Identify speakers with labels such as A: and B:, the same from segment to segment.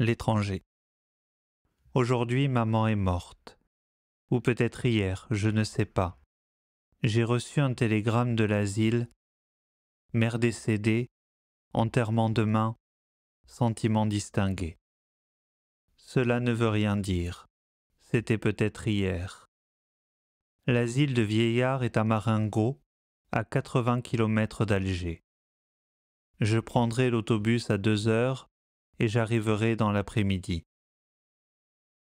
A: l'étranger. Aujourd'hui maman est morte. Ou peut-être hier, je ne sais pas. J'ai reçu un télégramme de l'asile. Mère décédée, enterrement demain, sentiment distingué. Cela ne veut rien dire. C'était peut-être hier. L'asile de vieillard est à Maringo, à 80 km d'Alger. Je prendrai l'autobus à deux heures et j'arriverai dans l'après-midi.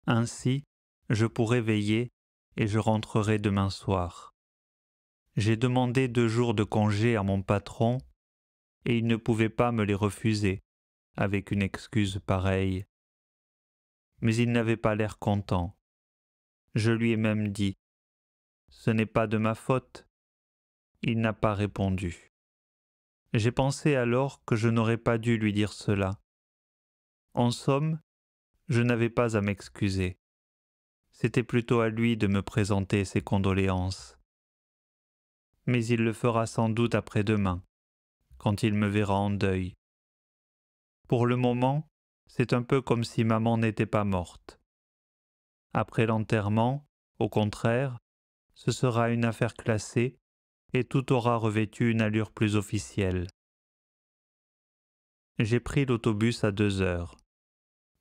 A: Ainsi, je pourrai veiller et je rentrerai demain soir. J'ai demandé deux jours de congé à mon patron et il ne pouvait pas me les refuser avec une excuse pareille. Mais il n'avait pas l'air content. Je lui ai même dit Ce n'est pas de ma faute. Il n'a pas répondu. J'ai pensé alors que je n'aurais pas dû lui dire cela, en somme, je n'avais pas à m'excuser. C'était plutôt à lui de me présenter ses condoléances. Mais il le fera sans doute après-demain, quand il me verra en deuil. Pour le moment, c'est un peu comme si maman n'était pas morte. Après l'enterrement, au contraire, ce sera une affaire classée et tout aura revêtu une allure plus officielle. J'ai pris l'autobus à deux heures.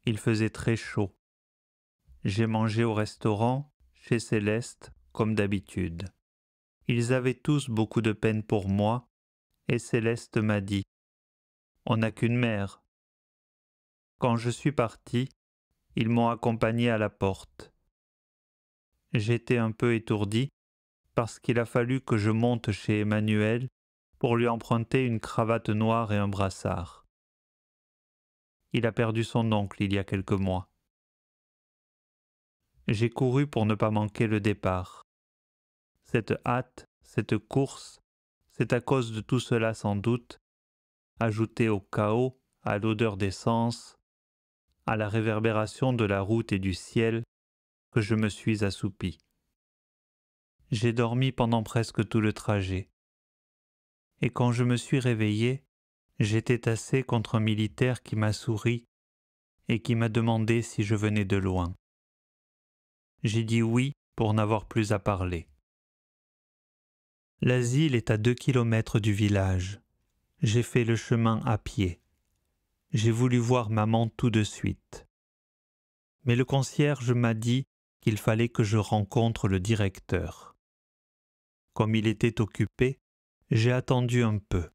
A: Il faisait très chaud. J'ai mangé au restaurant, chez Céleste, comme d'habitude. Ils avaient tous beaucoup de peine pour moi, et Céleste m'a dit On n'a qu'une mère. Quand je suis parti, ils m'ont accompagné à la porte. J'étais un peu étourdi parce qu'il a fallu que je monte chez Emmanuel pour lui emprunter une cravate noire et un brassard. Il a perdu son oncle il y a quelques mois. J'ai couru pour ne pas manquer le départ. Cette hâte, cette course, c'est à cause de tout cela sans doute, ajouté au chaos, à l'odeur d'essence, à la réverbération de la route et du ciel, que je me suis assoupi. J'ai dormi pendant presque tout le trajet. Et quand je me suis réveillé, j'étais tassé contre un militaire qui m'a souri et qui m'a demandé si je venais de loin. J'ai dit oui pour n'avoir plus à parler. L'asile est à deux kilomètres du village. J'ai fait le chemin à pied. J'ai voulu voir maman tout de suite. Mais le concierge m'a dit qu'il fallait que je rencontre le directeur. Comme il était occupé, j'ai attendu un peu.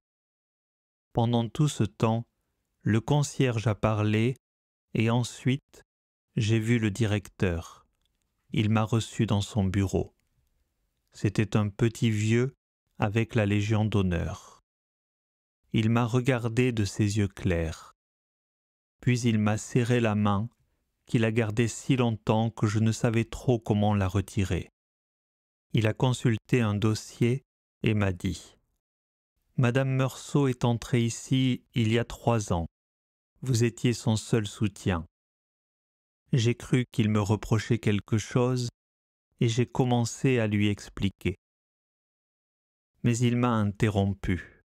A: Pendant tout ce temps, le concierge a parlé et ensuite j'ai vu le directeur. Il m'a reçu dans son bureau. C'était un petit vieux avec la Légion d'honneur. Il m'a regardé de ses yeux clairs. Puis il m'a serré la main, qu'il a gardée si longtemps que je ne savais trop comment la retirer. Il a consulté un dossier et m'a dit Madame Meursault est entrée ici il y a trois ans. Vous étiez son seul soutien. J'ai cru qu'il me reprochait quelque chose et j'ai commencé à lui expliquer. Mais il m'a interrompu.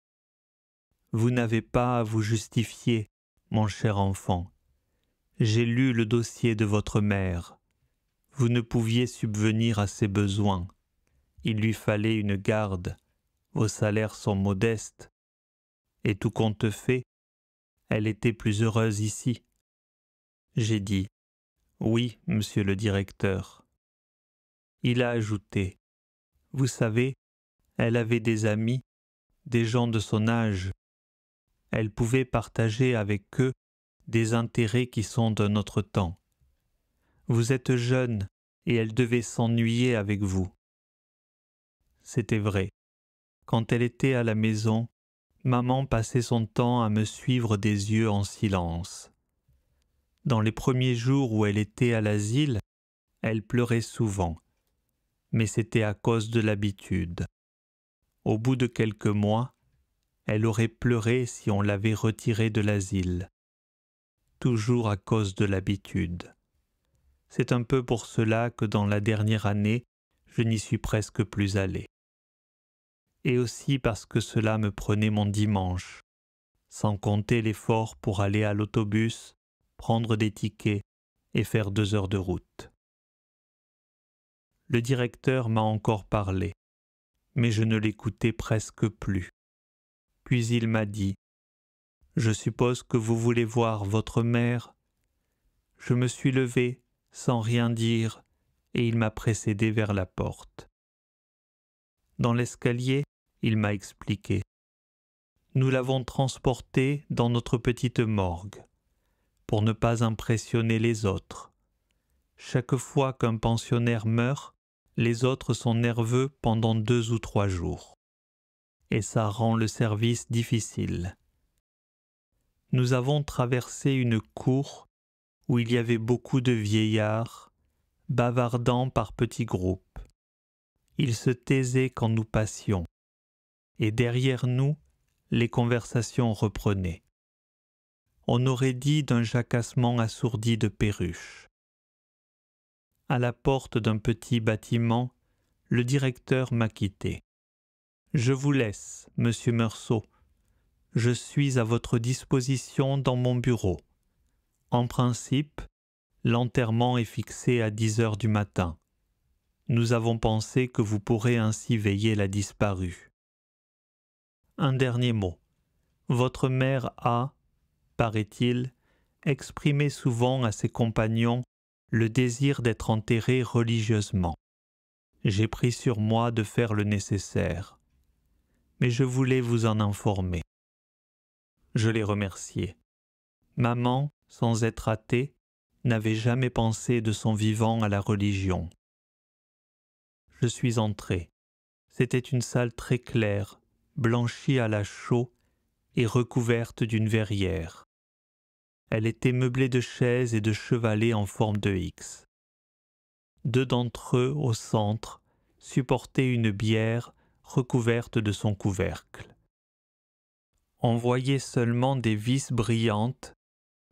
A: Vous n'avez pas à vous justifier, mon cher enfant. J'ai lu le dossier de votre mère. Vous ne pouviez subvenir à ses besoins. Il lui fallait une garde « Vos salaires sont modestes, et tout compte fait, elle était plus heureuse ici. J'ai dit Oui, monsieur le directeur. Il a ajouté Vous savez, elle avait des amis, des gens de son âge. Elle pouvait partager avec eux des intérêts qui sont de notre temps. Vous êtes jeune et elle devait s'ennuyer avec vous. C'était vrai quand elle était à la maison, maman passait son temps à me suivre des yeux en silence. Dans les premiers jours où elle était à l'asile, elle pleurait souvent, mais c'était à cause de l'habitude. Au bout de quelques mois, elle aurait pleuré si on l'avait retirée de l'asile, toujours à cause de l'habitude. C'est un peu pour cela que dans la dernière année, je n'y suis presque plus allé et aussi parce que cela me prenait mon dimanche, sans compter l'effort pour aller à l'autobus, prendre des tickets et faire deux heures de route. Le directeur m'a encore parlé, mais je ne l'écoutais presque plus. Puis il m'a dit Je suppose que vous voulez voir votre mère. Je me suis levé sans rien dire, et il m'a précédé vers la porte. Dans l'escalier, il m'a expliqué. Nous l'avons transporté dans notre petite morgue, pour ne pas impressionner les autres. Chaque fois qu'un pensionnaire meurt, les autres sont nerveux pendant deux ou trois jours. Et ça rend le service difficile. Nous avons traversé une cour où il y avait beaucoup de vieillards, bavardant par petits groupes il se taisait quand nous passions, et derrière nous, les conversations reprenaient. On aurait dit d'un jacassement assourdi de perruche. À la porte d'un petit bâtiment, le directeur m'a quitté. Je vous laisse, monsieur Meursault. Je suis à votre disposition dans mon bureau. En principe, l'enterrement est fixé à 10 heures du matin. Nous avons pensé que vous pourrez ainsi veiller la disparue. Un dernier mot. Votre mère a, paraît-il, exprimé souvent à ses compagnons le désir d'être enterrée religieusement. J'ai pris sur moi de faire le nécessaire, mais je voulais vous en informer. Je l'ai remercié. Maman, sans être athée, n'avait jamais pensé de son vivant à la religion je suis entré. C'était une salle très claire, blanchie à la chaux et recouverte d'une verrière. Elle était meublée de chaises et de chevalets en forme de X. Deux d'entre eux, au centre, supportaient une bière recouverte de son couvercle. On voyait seulement des vis brillantes,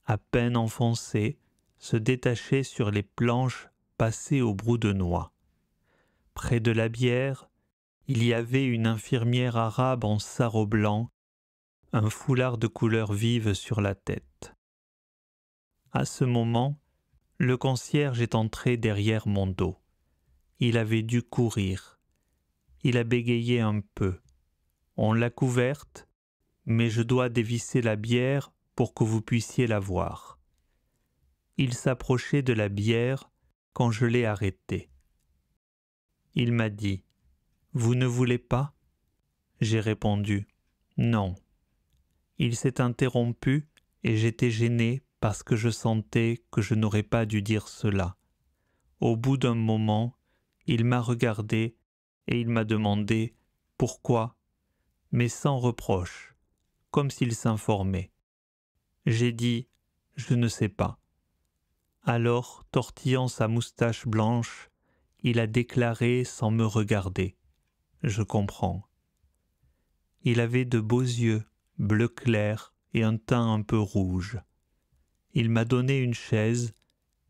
A: à peine enfoncées, se détacher sur les planches passées au brou de noix. Près de la bière, il y avait une infirmière arabe en sarrau blanc, un foulard de couleur vive sur la tête. À ce moment, le concierge est entré derrière mon dos. Il avait dû courir. Il a bégayé un peu. On l'a couverte, mais je dois dévisser la bière pour que vous puissiez la voir. Il s'approchait de la bière quand je l'ai arrêté. Il m'a dit Vous ne voulez pas J'ai répondu Non. Il s'est interrompu et j'étais gêné parce que je sentais que je n'aurais pas dû dire cela. Au bout d'un moment, il m'a regardé et il m'a demandé pourquoi, mais sans reproche, comme s'il s'informait. J'ai dit je ne sais pas. Alors, tortillant sa moustache blanche, il a déclaré sans me regarder. Je comprends. Il avait de beaux yeux, bleu clair et un teint un peu rouge. Il m'a donné une chaise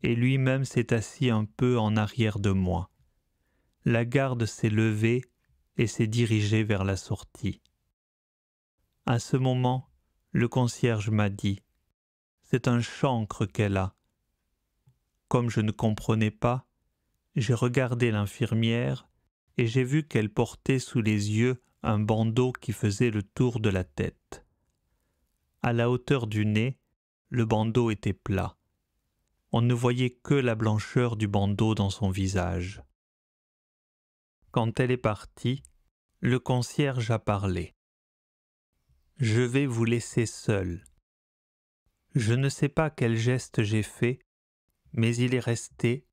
A: et lui-même s'est assis un peu en arrière de moi. La garde s'est levée et s'est dirigée vers la sortie. À ce moment, le concierge m'a dit C'est un chancre qu'elle a. Comme je ne comprenais pas, j'ai regardé l'infirmière et j'ai vu qu'elle portait sous les yeux un bandeau qui faisait le tour de la tête. À la hauteur du nez, le bandeau était plat. On ne voyait que la blancheur du bandeau dans son visage. Quand elle est partie, le concierge a parlé. Je vais vous laisser seul. Je ne sais pas quel geste j'ai fait, mais il est resté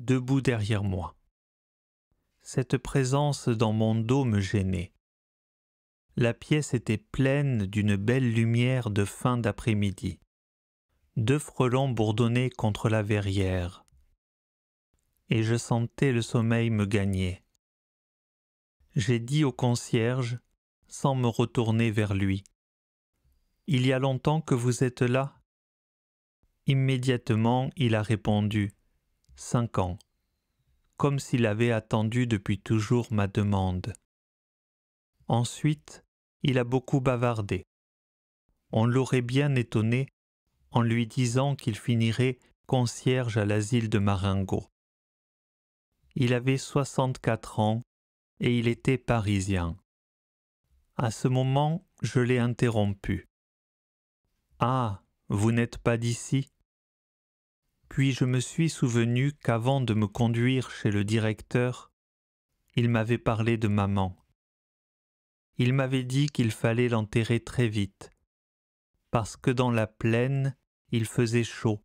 A: debout derrière moi. Cette présence dans mon dos me gênait. La pièce était pleine d'une belle lumière de fin d'après-midi. Deux frelons bourdonnaient contre la verrière. Et je sentais le sommeil me gagner. J'ai dit au concierge, sans me retourner vers lui. Il y a longtemps que vous êtes là Immédiatement, il a répondu cinq ans, comme s'il avait attendu depuis toujours ma demande. Ensuite, il a beaucoup bavardé. On l'aurait bien étonné en lui disant qu'il finirait concierge à l'asile de Marengo. Il avait soixante-quatre ans et il était parisien. À ce moment, je l'ai interrompu. Ah, vous n'êtes pas d'ici puis je me suis souvenu qu'avant de me conduire chez le directeur, il m'avait parlé de maman. Il m'avait dit qu'il fallait l'enterrer très vite, parce que dans la plaine, il faisait chaud,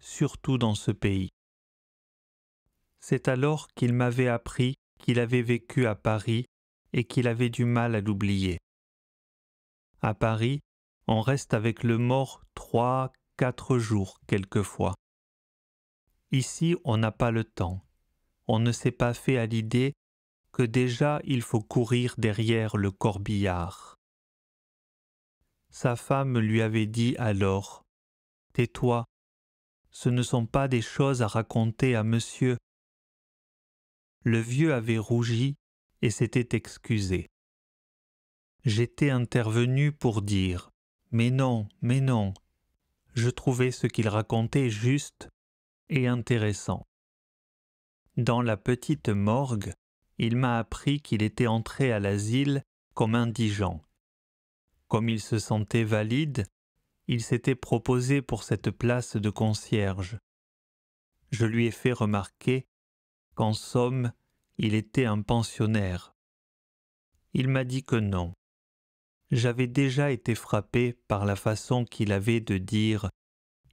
A: surtout dans ce pays. C'est alors qu'il m'avait appris qu'il avait vécu à Paris et qu'il avait du mal à l'oublier. À Paris, on reste avec le mort trois, quatre jours quelquefois. Ici, on n'a pas le temps. On ne s'est pas fait à l'idée que déjà il faut courir derrière le corbillard. Sa femme lui avait dit alors Tais-toi, ce ne sont pas des choses à raconter à monsieur. Le vieux avait rougi et s'était excusé. J'étais intervenu pour dire Mais non, mais non. Je trouvais ce qu'il racontait juste et intéressant. Dans la petite morgue, il m'a appris qu'il était entré à l'asile comme indigent. Comme il se sentait valide, il s'était proposé pour cette place de concierge. Je lui ai fait remarquer qu'en somme, il était un pensionnaire. Il m'a dit que non. J'avais déjà été frappé par la façon qu'il avait de dire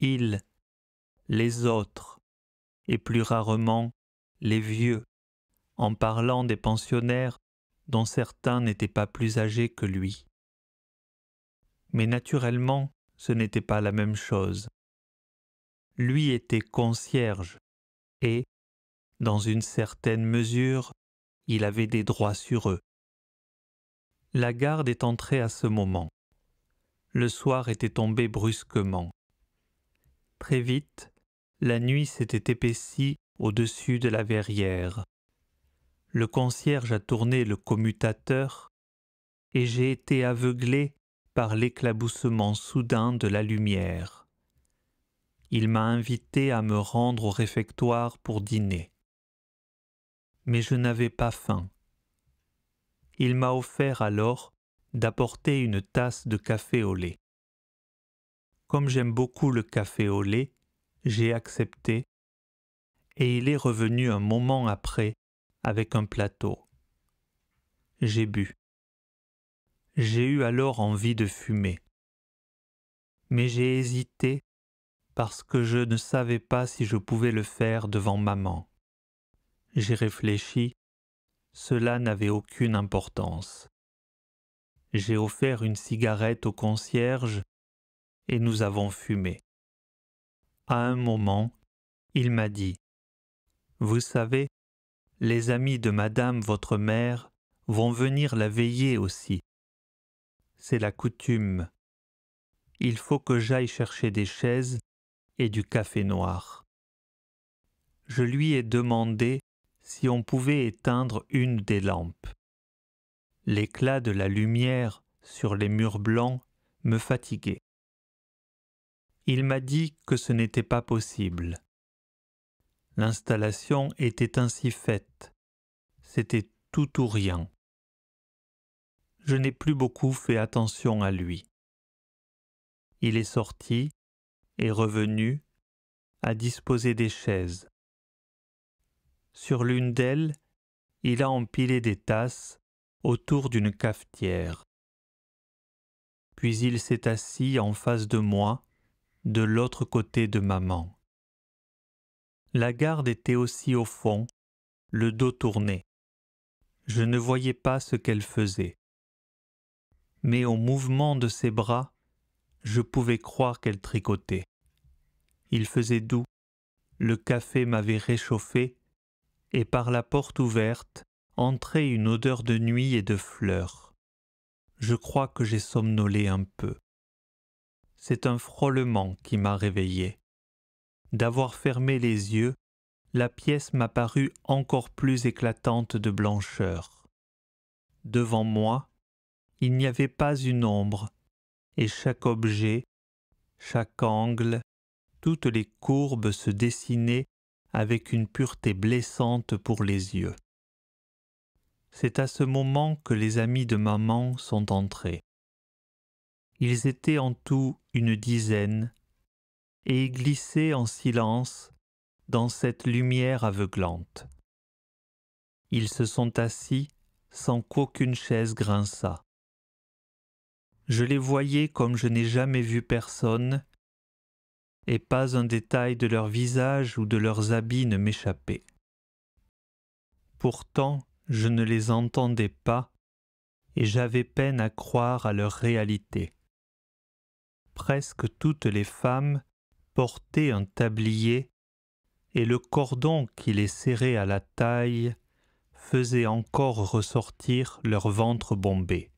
A: il les autres, et plus rarement les vieux, en parlant des pensionnaires dont certains n'étaient pas plus âgés que lui. Mais naturellement, ce n'était pas la même chose. Lui était concierge, et, dans une certaine mesure, il avait des droits sur eux. La garde est entrée à ce moment. Le soir était tombé brusquement. Très vite, la nuit s'était épaissie au-dessus de la verrière. Le concierge a tourné le commutateur, et j'ai été aveuglé par l'éclaboussement soudain de la lumière. Il m'a invité à me rendre au réfectoire pour dîner. Mais je n'avais pas faim. Il m'a offert alors d'apporter une tasse de café au lait. Comme j'aime beaucoup le café au lait, j'ai accepté, et il est revenu un moment après avec un plateau. J'ai bu. J'ai eu alors envie de fumer. Mais j'ai hésité parce que je ne savais pas si je pouvais le faire devant maman. J'ai réfléchi, cela n'avait aucune importance. J'ai offert une cigarette au concierge et nous avons fumé à un moment, il m'a dit Vous savez, les amis de madame votre mère vont venir la veiller aussi. C'est la coutume. Il faut que j'aille chercher des chaises et du café noir. Je lui ai demandé si on pouvait éteindre une des lampes. L'éclat de la lumière sur les murs blancs me fatiguait. Il m'a dit que ce n'était pas possible. L'installation était ainsi faite. C'était tout ou rien. Je n'ai plus beaucoup fait attention à lui. Il est sorti et revenu à disposer des chaises. Sur l'une d'elles, il a empilé des tasses autour d'une cafetière. Puis il s'est assis en face de moi de l'autre côté de maman. La garde était aussi au fond, le dos tourné. Je ne voyais pas ce qu'elle faisait. Mais au mouvement de ses bras, je pouvais croire qu'elle tricotait. Il faisait doux, le café m'avait réchauffé, et par la porte ouverte entrait une odeur de nuit et de fleurs. Je crois que j'ai somnolé un peu c'est un frôlement qui m'a réveillé. D'avoir fermé les yeux, la pièce m'a paru encore plus éclatante de blancheur. Devant moi, il n'y avait pas une ombre, et chaque objet, chaque angle, toutes les courbes se dessinaient avec une pureté blessante pour les yeux. C'est à ce moment que les amis de maman sont entrés. Ils étaient en tout une dizaine, et glissaient en silence dans cette lumière aveuglante. Ils se sont assis sans qu'aucune chaise grinçât. Je les voyais comme je n'ai jamais vu personne, et pas un détail de leur visage ou de leurs habits ne m'échappait. Pourtant, je ne les entendais pas, et j'avais peine à croire à leur réalité presque toutes les femmes portaient un tablier et le cordon qui les serrait à la taille faisait encore ressortir leur ventre bombé.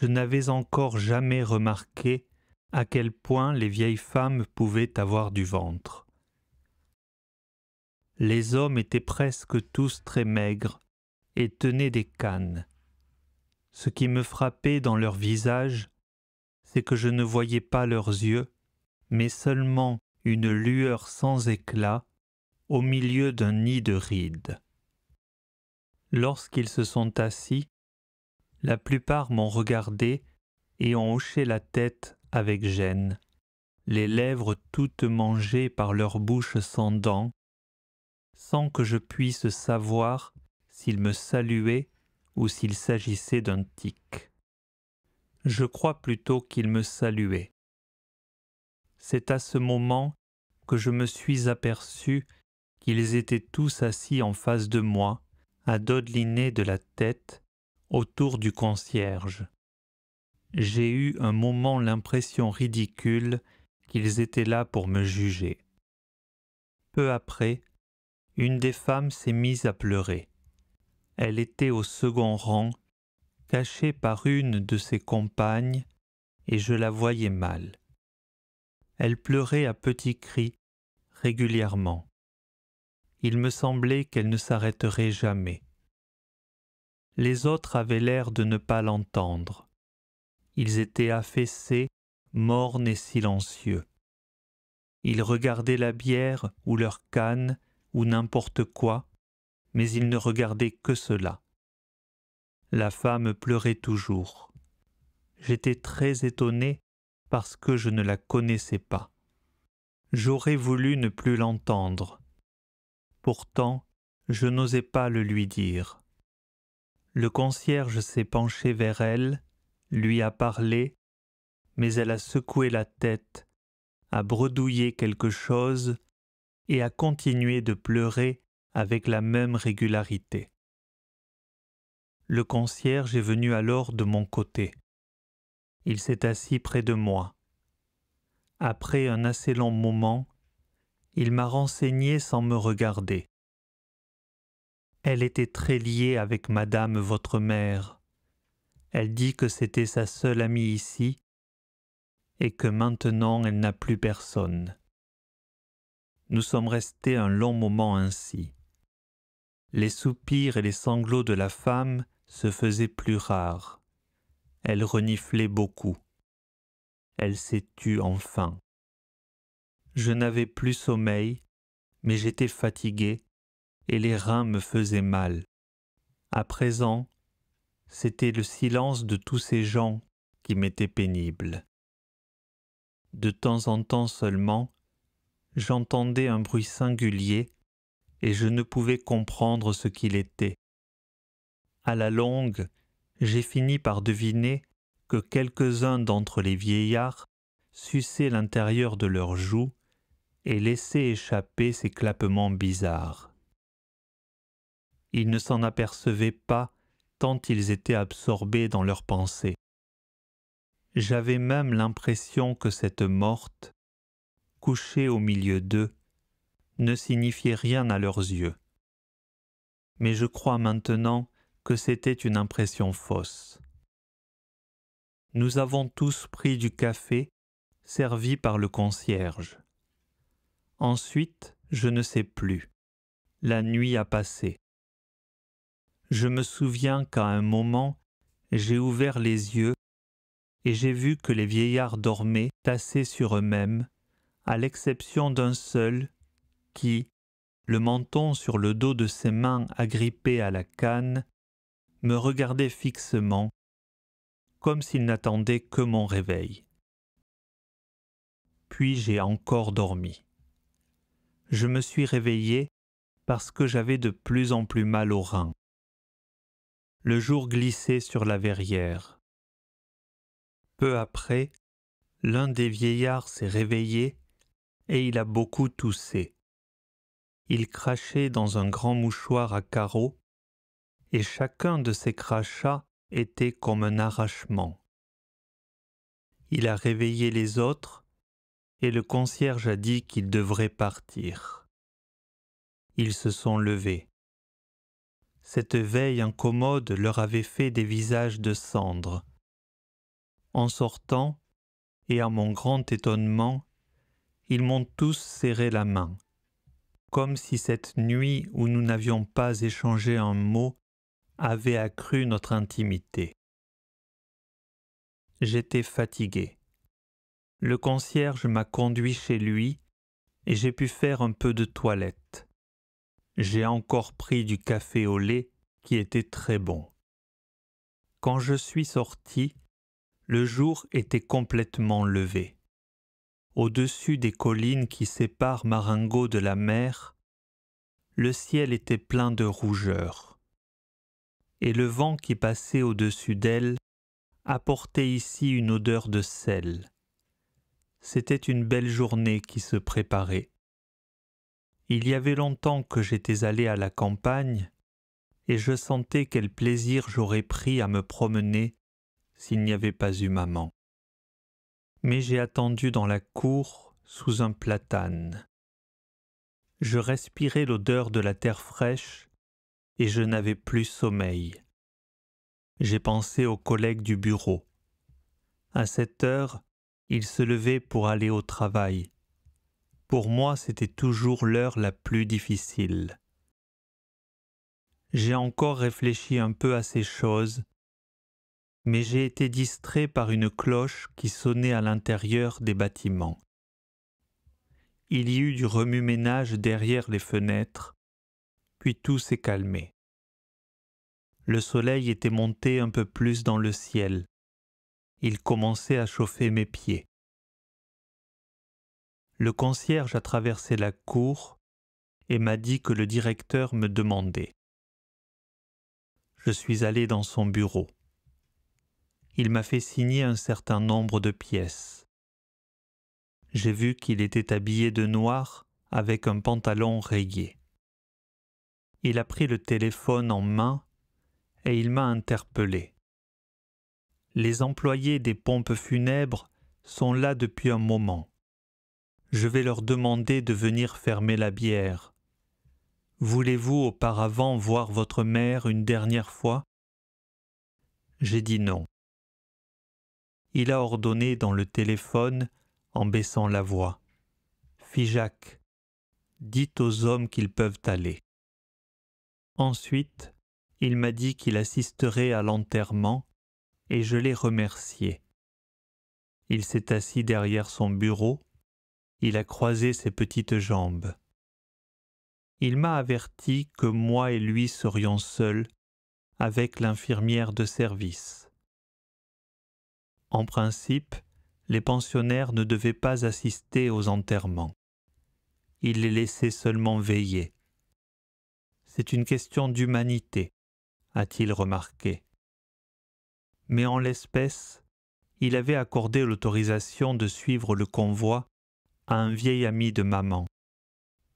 A: Je n'avais encore jamais remarqué à quel point les vieilles femmes pouvaient avoir du ventre. Les hommes étaient presque tous très maigres et tenaient des cannes. Ce qui me frappait dans leur visage, c'est que je ne voyais pas leurs yeux, mais seulement une lueur sans éclat au milieu d'un nid de rides. Lorsqu'ils se sont assis, la plupart m'ont regardé et ont hoché la tête avec gêne, les lèvres toutes mangées par leur bouche sans dents, sans que je puisse savoir s'ils me saluaient ou s'il s'agissait d'un tic je crois plutôt qu'ils me saluaient. C'est à ce moment que je me suis aperçu qu'ils étaient tous assis en face de moi, à dodeliner de la tête, autour du concierge. J'ai eu un moment l'impression ridicule qu'ils étaient là pour me juger. Peu après, une des femmes s'est mise à pleurer. Elle était au second rang cachée par une de ses compagnes, et je la voyais mal. Elle pleurait à petits cris, régulièrement. Il me semblait qu'elle ne s'arrêterait jamais. Les autres avaient l'air de ne pas l'entendre. Ils étaient affaissés, mornes et silencieux. Ils regardaient la bière ou leur canne ou n'importe quoi, mais ils ne regardaient que cela. La femme pleurait toujours. J'étais très étonné parce que je ne la connaissais pas. J'aurais voulu ne plus l'entendre. Pourtant, je n'osais pas le lui dire. Le concierge s'est penché vers elle, lui a parlé, mais elle a secoué la tête, a bredouillé quelque chose et a continué de pleurer avec la même régularité. Le concierge est venu alors de mon côté. Il s'est assis près de moi. Après un assez long moment, il m'a renseigné sans me regarder. Elle était très liée avec Madame votre mère. Elle dit que c'était sa seule amie ici et que maintenant elle n'a plus personne. Nous sommes restés un long moment ainsi. Les soupirs et les sanglots de la femme se faisait plus rare. Elle reniflait beaucoup. Elle s'est tue enfin. Je n'avais plus sommeil, mais j'étais fatigué et les reins me faisaient mal. À présent, c'était le silence de tous ces gens qui m'était pénible. De temps en temps seulement, j'entendais un bruit singulier et je ne pouvais comprendre ce qu'il était. À la longue, j'ai fini par deviner que quelques-uns d'entre les vieillards suçaient l'intérieur de leurs joues et laissaient échapper ces clappements bizarres. Ils ne s'en apercevaient pas tant ils étaient absorbés dans leurs pensées. J'avais même l'impression que cette morte, couchée au milieu d'eux, ne signifiait rien à leurs yeux. Mais je crois maintenant que c'était une impression fausse. Nous avons tous pris du café servi par le concierge. Ensuite, je ne sais plus. La nuit a passé. Je me souviens qu'à un moment, j'ai ouvert les yeux et j'ai vu que les vieillards dormaient tassés sur eux-mêmes, à l'exception d'un seul qui, le menton sur le dos de ses mains agrippées à la canne, me regardait fixement, comme s'il n'attendait que mon réveil. Puis j'ai encore dormi. Je me suis réveillé parce que j'avais de plus en plus mal aux reins. Le jour glissait sur la verrière. Peu après, l'un des vieillards s'est réveillé et il a beaucoup toussé. Il crachait dans un grand mouchoir à carreaux et chacun de ces crachats était comme un arrachement. Il a réveillé les autres, et le concierge a dit qu'ils devraient partir. Ils se sont levés. Cette veille incommode leur avait fait des visages de cendre. En sortant, et à mon grand étonnement, ils m'ont tous serré la main, comme si cette nuit où nous n'avions pas échangé un mot avait accru notre intimité. J'étais fatigué. Le concierge m'a conduit chez lui et j'ai pu faire un peu de toilette. J'ai encore pris du café au lait qui était très bon. Quand je suis sorti, le jour était complètement levé. Au-dessus des collines qui séparent Marengo de la mer, le ciel était plein de rougeur et le vent qui passait au-dessus d'elle apportait ici une odeur de sel. C'était une belle journée qui se préparait. Il y avait longtemps que j'étais allé à la campagne, et je sentais quel plaisir j'aurais pris à me promener s'il n'y avait pas eu maman. Mais j'ai attendu dans la cour sous un platane. Je respirais l'odeur de la terre fraîche et je n'avais plus sommeil. J'ai pensé aux collègues du bureau. À cette heure, ils se levaient pour aller au travail. Pour moi, c'était toujours l'heure la plus difficile. J'ai encore réfléchi un peu à ces choses, mais j'ai été distrait par une cloche qui sonnait à l'intérieur des bâtiments. Il y eut du remue-ménage derrière les fenêtres, puis tout s'est calmé. Le soleil était monté un peu plus dans le ciel. Il commençait à chauffer mes pieds. Le concierge a traversé la cour et m'a dit que le directeur me demandait. Je suis allé dans son bureau. Il m'a fait signer un certain nombre de pièces. J'ai vu qu'il était habillé de noir avec un pantalon rayé il a pris le téléphone en main et il m'a interpellé. Les employés des pompes funèbres sont là depuis un moment. Je vais leur demander de venir fermer la bière. Voulez-vous auparavant voir votre mère une dernière fois J'ai dit non. Il a ordonné dans le téléphone en baissant la voix. jacques dites aux hommes qu'ils peuvent aller. Ensuite, il m'a dit qu'il assisterait à l'enterrement, et je l'ai remercié. Il s'est assis derrière son bureau, il a croisé ses petites jambes. Il m'a averti que moi et lui serions seuls, avec l'infirmière de service. En principe, les pensionnaires ne devaient pas assister aux enterrements. Il les laissait seulement veiller. C'est une question d'humanité, a-t-il remarqué. Mais en l'espèce, il avait accordé l'autorisation de suivre le convoi à un vieil ami de maman,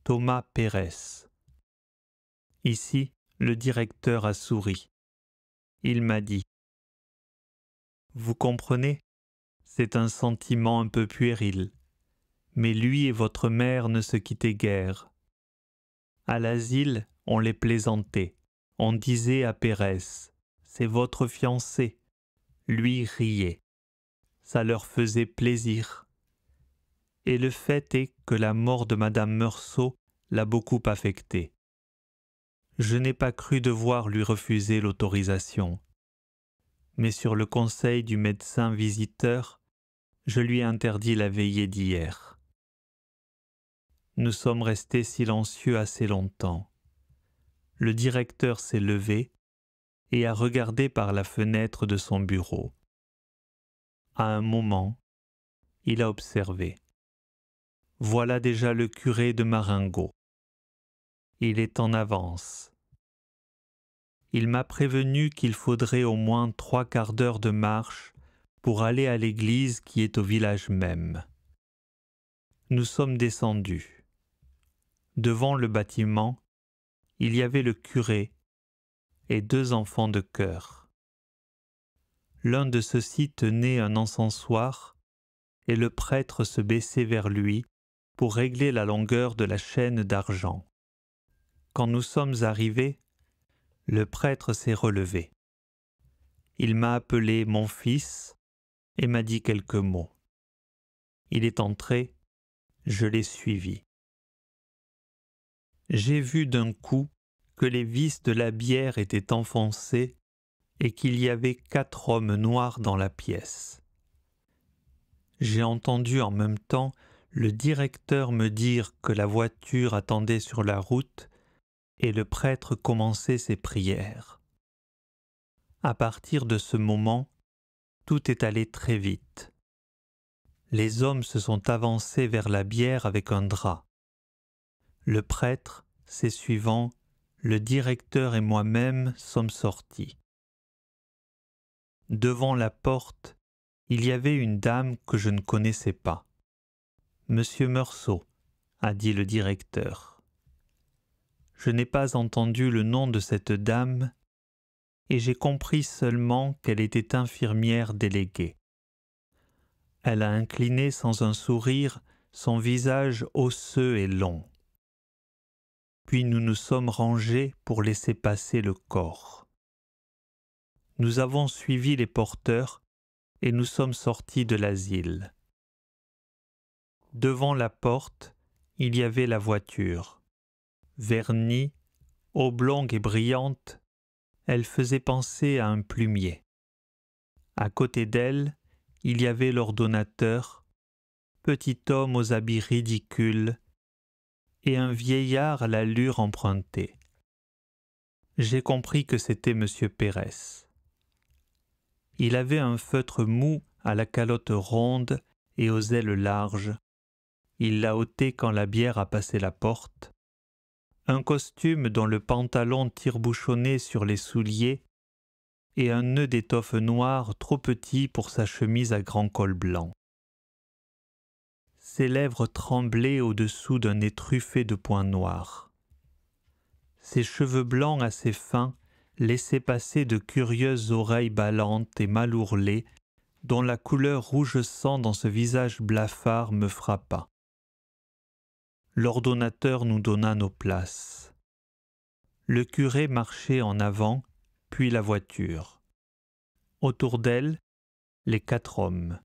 A: Thomas Pérez. Ici, le directeur a souri. Il m'a dit Vous comprenez C'est un sentiment un peu puéril, mais lui et votre mère ne se quittaient guère. À l'asile, on les plaisantait. On disait à Pérès, C'est votre fiancé. Lui riait. Ça leur faisait plaisir. Et le fait est que la mort de Madame Meursault l'a beaucoup affecté. Je n'ai pas cru devoir lui refuser l'autorisation. Mais sur le conseil du médecin visiteur, je lui interdis la veillée d'hier. Nous sommes restés silencieux assez longtemps le directeur s'est levé et a regardé par la fenêtre de son bureau. À un moment, il a observé. Voilà déjà le curé de Maringo. Il est en avance. Il m'a prévenu qu'il faudrait au moins trois quarts d'heure de marche pour aller à l'église qui est au village même. Nous sommes descendus. Devant le bâtiment, il y avait le curé et deux enfants de chœur. L'un de ceux-ci tenait un encensoir, et le prêtre se baissait vers lui pour régler la longueur de la chaîne d'argent. Quand nous sommes arrivés, le prêtre s'est relevé. Il m'a appelé mon fils et m'a dit quelques mots. Il est entré, je l'ai suivi j'ai vu d'un coup que les vis de la bière étaient enfoncées et qu'il y avait quatre hommes noirs dans la pièce. J'ai entendu en même temps le directeur me dire que la voiture attendait sur la route et le prêtre commençait ses prières. À partir de ce moment, tout est allé très vite. Les hommes se sont avancés vers la bière avec un drap le prêtre, ses suivants, le directeur et moi-même sommes sortis. Devant la porte, il y avait une dame que je ne connaissais pas. Monsieur Meursault, a dit le directeur. Je n'ai pas entendu le nom de cette dame, et j'ai compris seulement qu'elle était infirmière déléguée. Elle a incliné sans un sourire son visage osseux et long puis nous nous sommes rangés pour laisser passer le corps. Nous avons suivi les porteurs et nous sommes sortis de l'asile. Devant la porte, il y avait la voiture. Vernie, oblongue et brillante, elle faisait penser à un plumier. À côté d'elle, il y avait l'ordonnateur, petit homme aux habits ridicules et un vieillard à l'allure empruntée. J'ai compris que c'était M. Pérez. Il avait un feutre mou à la calotte ronde et aux ailes larges. Il l'a ôté quand la bière a passé la porte. Un costume dont le pantalon tire-bouchonné sur les souliers et un nœud d'étoffe noire trop petit pour sa chemise à grand col blanc lèvres tremblaient au-dessous d'un nez de points noirs. Ses cheveux blancs assez fins laissaient passer de curieuses oreilles ballantes et mal ourlées, dont la couleur rouge sang dans ce visage blafard me frappa. L'ordonnateur nous donna nos places. Le curé marchait en avant, puis la voiture. Autour d'elle, les quatre hommes.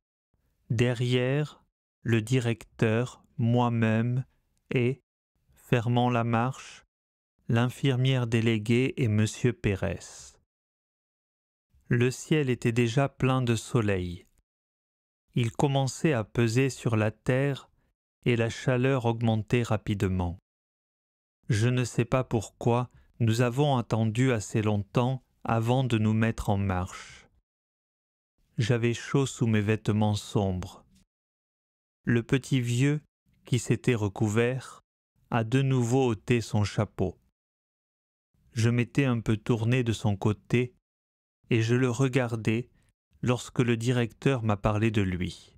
A: Derrière, le directeur, moi-même et, fermant la marche, l'infirmière déléguée et M. Pérez. Le ciel était déjà plein de soleil. Il commençait à peser sur la terre et la chaleur augmentait rapidement. Je ne sais pas pourquoi nous avons attendu assez longtemps avant de nous mettre en marche. J'avais chaud sous mes vêtements sombres le petit vieux, qui s'était recouvert, a de nouveau ôté son chapeau. Je m'étais un peu tourné de son côté, et je le regardais lorsque le directeur m'a parlé de lui.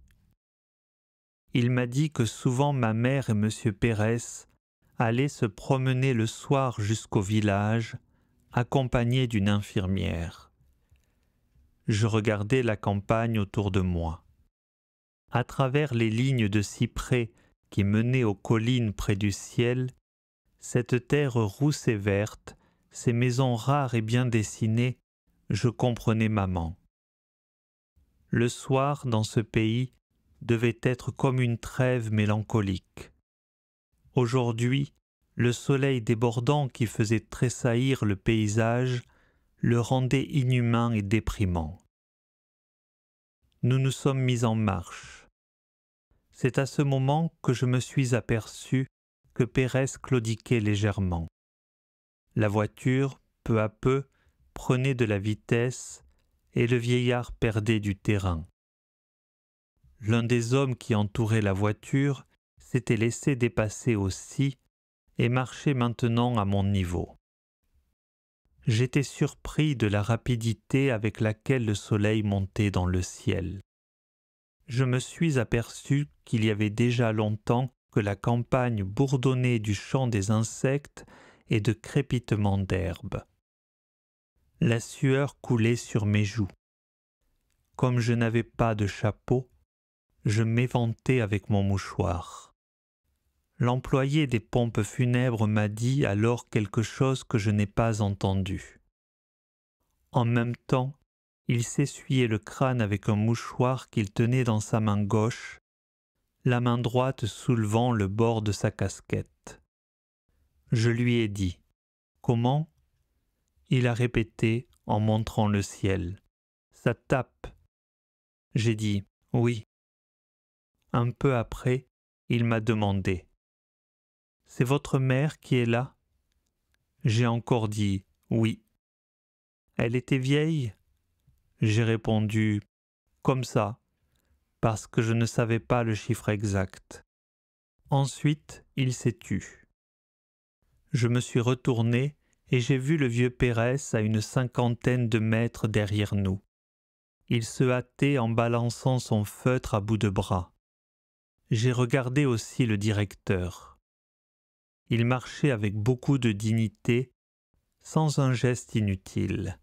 A: Il m'a dit que souvent ma mère et M. Pérez allaient se promener le soir jusqu'au village, accompagnés d'une infirmière. Je regardais la campagne autour de moi à travers les lignes de cyprès qui menaient aux collines près du ciel, cette terre rousse et verte, ces maisons rares et bien dessinées, je comprenais maman. Le soir, dans ce pays, devait être comme une trêve mélancolique. Aujourd'hui, le soleil débordant qui faisait tressaillir le paysage le rendait inhumain et déprimant. Nous nous sommes mis en marche. C'est à ce moment que je me suis aperçu que Pérez claudiquait légèrement. La voiture, peu à peu, prenait de la vitesse et le vieillard perdait du terrain. L'un des hommes qui entourait la voiture s'était laissé dépasser aussi et marchait maintenant à mon niveau. J'étais surpris de la rapidité avec laquelle le soleil montait dans le ciel je me suis aperçu qu'il y avait déjà longtemps que la campagne bourdonnait du chant des insectes et de crépitements d'herbes. La sueur coulait sur mes joues. Comme je n'avais pas de chapeau, je m'éventais avec mon mouchoir. L'employé des pompes funèbres m'a dit alors quelque chose que je n'ai pas entendu. En même temps, il s'essuyait le crâne avec un mouchoir qu'il tenait dans sa main gauche, la main droite soulevant le bord de sa casquette. Je lui ai dit Comment Il a répété en montrant le ciel. Ça tape. J'ai dit Oui. Un peu après, il m'a demandé C'est votre mère qui est là J'ai encore dit Oui. Elle était vieille j'ai répondu comme ça, parce que je ne savais pas le chiffre exact. Ensuite, il s'est tu. Je me suis retourné et j'ai vu le vieux Pérès à une cinquantaine de mètres derrière nous. Il se hâtait en balançant son feutre à bout de bras. J'ai regardé aussi le directeur. Il marchait avec beaucoup de dignité, sans un geste inutile.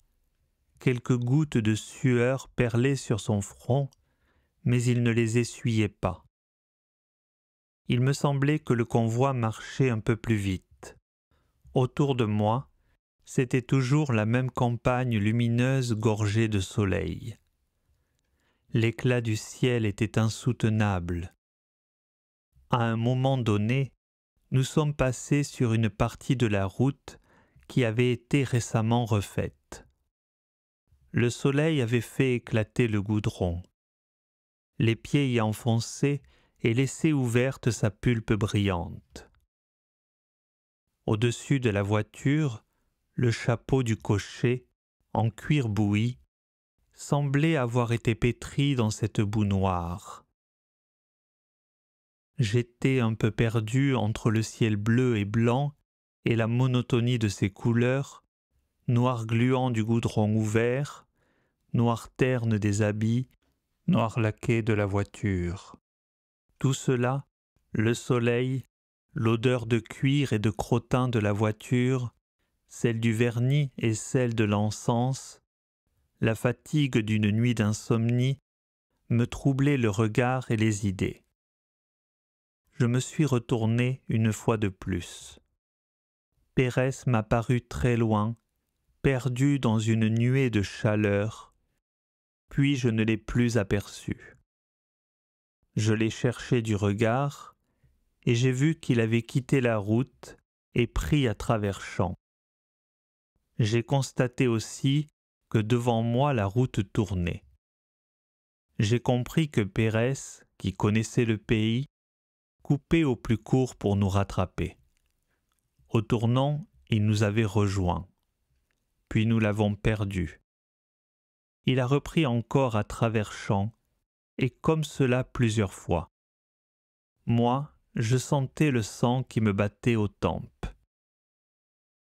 A: Quelques gouttes de sueur perlaient sur son front, mais il ne les essuyait pas. Il me semblait que le convoi marchait un peu plus vite. Autour de moi, c'était toujours la même campagne lumineuse gorgée de soleil. L'éclat du ciel était insoutenable. À un moment donné, nous sommes passés sur une partie de la route qui avait été récemment refaite. Le soleil avait fait éclater le goudron. Les pieds y enfonçaient et laissaient ouverte sa pulpe brillante. Au-dessus de la voiture, le chapeau du cocher, en cuir bouilli, semblait avoir été pétri dans cette boue noire. J'étais un peu perdu entre le ciel bleu et blanc et la monotonie de ses couleurs, noir gluant du goudron ouvert, noir terne des habits, noir laqué de la voiture. Tout cela, le soleil, l'odeur de cuir et de crottin de la voiture, celle du vernis et celle de l'encens, la fatigue d'une nuit d'insomnie, me troublaient le regard et les idées. Je me suis retourné une fois de plus. m'a m'apparut très loin, perdu dans une nuée de chaleur, puis je ne l'ai plus aperçu. Je l'ai cherché du regard, et j'ai vu qu'il avait quitté la route et pris à travers champs. J'ai constaté aussi que devant moi la route tournait. J'ai compris que Pérès, qui connaissait le pays, coupait au plus court pour nous rattraper. Au tournant, il nous avait rejoints puis nous l'avons perdu. Il a repris encore à travers champs, et comme cela plusieurs fois. Moi, je sentais le sang qui me battait aux tempes.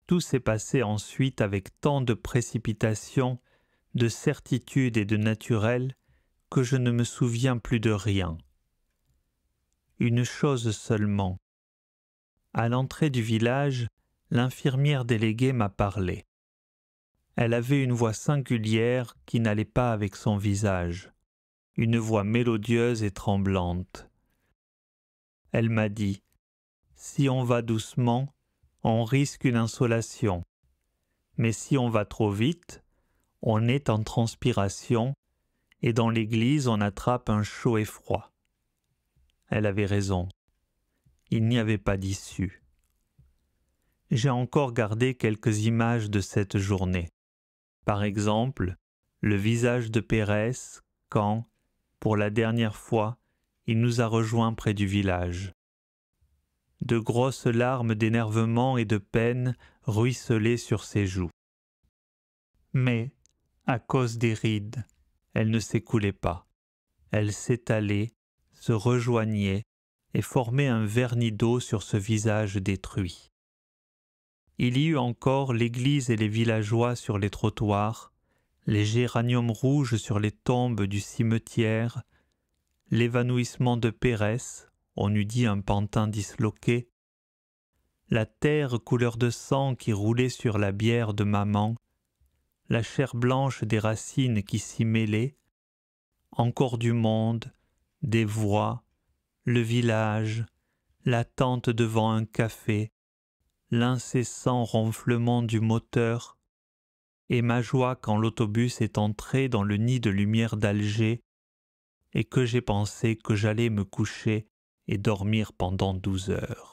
A: Tout s'est passé ensuite avec tant de précipitation, de certitude et de naturel que je ne me souviens plus de rien. Une chose seulement. À l'entrée du village, l'infirmière déléguée m'a parlé. Elle avait une voix singulière qui n'allait pas avec son visage, une voix mélodieuse et tremblante. Elle m'a dit Si on va doucement, on risque une insolation. Mais si on va trop vite, on est en transpiration, et dans l'église on attrape un chaud et froid. Elle avait raison. Il n'y avait pas d'issue. J'ai encore gardé quelques images de cette journée. Par exemple, le visage de Pérès quand, pour la dernière fois, il nous a rejoints près du village. De grosses larmes d'énervement et de peine ruisselaient sur ses joues. Mais, à cause des rides, elles ne s'écoulaient pas. Elles s'étalaient, se rejoignaient et formaient un vernis d'eau sur ce visage détruit. Il y eut encore l'église et les villageois sur les trottoirs, les géraniums rouges sur les tombes du cimetière, l'évanouissement de Pérès, on eût dit un pantin disloqué, la terre couleur de sang qui roulait sur la bière de maman, la chair blanche des racines qui s'y mêlaient, encore du monde, des voix, le village, la tente devant un café, l'incessant ronflement du moteur, et ma joie quand l'autobus est entré dans le nid de lumière d'Alger, et que j'ai pensé que j'allais me coucher et dormir pendant douze heures.